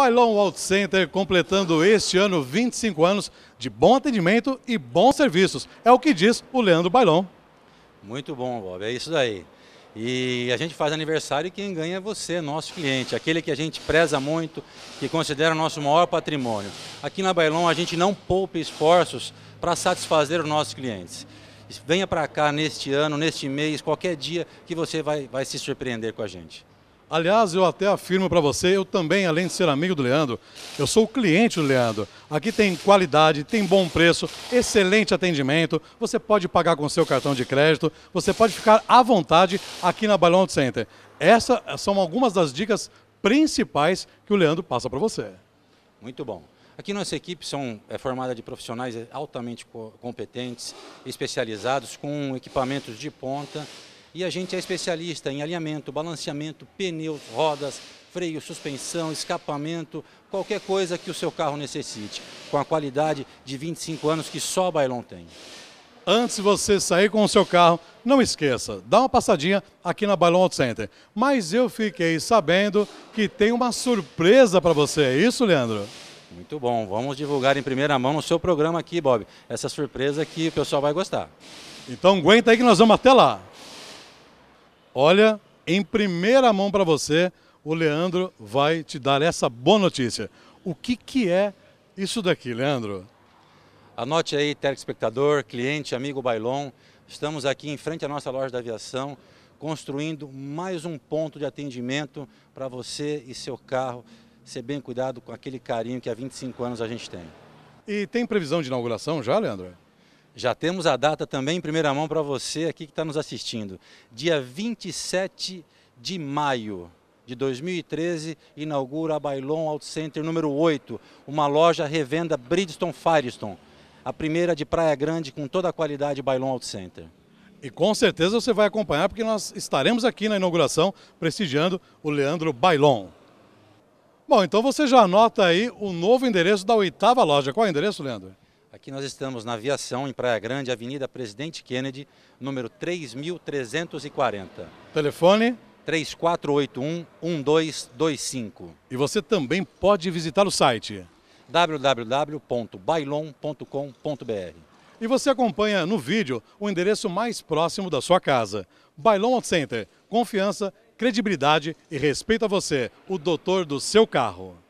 Bailon Auto Center completando este ano 25 anos de bom atendimento e bons serviços. É o que diz o Leandro Bailon. Muito bom, Bob. É isso aí. E a gente faz aniversário e quem ganha é você, nosso cliente, aquele que a gente preza muito, que considera o nosso maior patrimônio. Aqui na Bailon a gente não poupa esforços para satisfazer os nossos clientes. Venha para cá neste ano, neste mês, qualquer dia que você vai, vai se surpreender com a gente. Aliás, eu até afirmo para você, eu também, além de ser amigo do Leandro, eu sou cliente do Leandro. Aqui tem qualidade, tem bom preço, excelente atendimento. Você pode pagar com seu cartão de crédito, você pode ficar à vontade aqui na Balloon Center. Essas eh, são algumas das dicas principais que o Leandro passa para você. Muito bom. Aqui nossa equipe são, é formada de profissionais altamente competentes, especializados, com equipamentos de ponta e a gente é especialista em alinhamento, balanceamento, pneus, rodas, freio, suspensão, escapamento, qualquer coisa que o seu carro necessite, com a qualidade de 25 anos que só a Bailon tem. Antes de você sair com o seu carro, não esqueça, dá uma passadinha aqui na Bailon Auto Center. Mas eu fiquei sabendo que tem uma surpresa para você, é isso, Leandro? Muito bom, vamos divulgar em primeira mão no seu programa aqui, Bob. Essa surpresa que o pessoal vai gostar. Então aguenta aí que nós vamos até lá. Olha, em primeira mão para você, o Leandro vai te dar essa boa notícia. O que, que é isso daqui, Leandro? Anote aí, telespectador, cliente, amigo Bailon. Estamos aqui em frente à nossa loja da aviação, construindo mais um ponto de atendimento para você e seu carro ser bem cuidado com aquele carinho que há 25 anos a gente tem. E tem previsão de inauguração já, Leandro? Já temos a data também em primeira mão para você aqui que está nos assistindo. Dia 27 de maio de 2013, inaugura a Bailon Auto Center número 8, uma loja revenda Bridgestone Firestone, a primeira de Praia Grande com toda a qualidade Bailon Auto Center. E com certeza você vai acompanhar, porque nós estaremos aqui na inauguração prestigiando o Leandro Bailon. Bom, então você já anota aí o novo endereço da oitava loja. Qual é o endereço, Leandro? Aqui nós estamos na aviação, em Praia Grande, Avenida Presidente Kennedy, número 3340. Telefone? 3481-1225. E você também pode visitar o site www.bailon.com.br. E você acompanha no vídeo o endereço mais próximo da sua casa. Bailon Center. Confiança, credibilidade e respeito a você, o doutor do seu carro.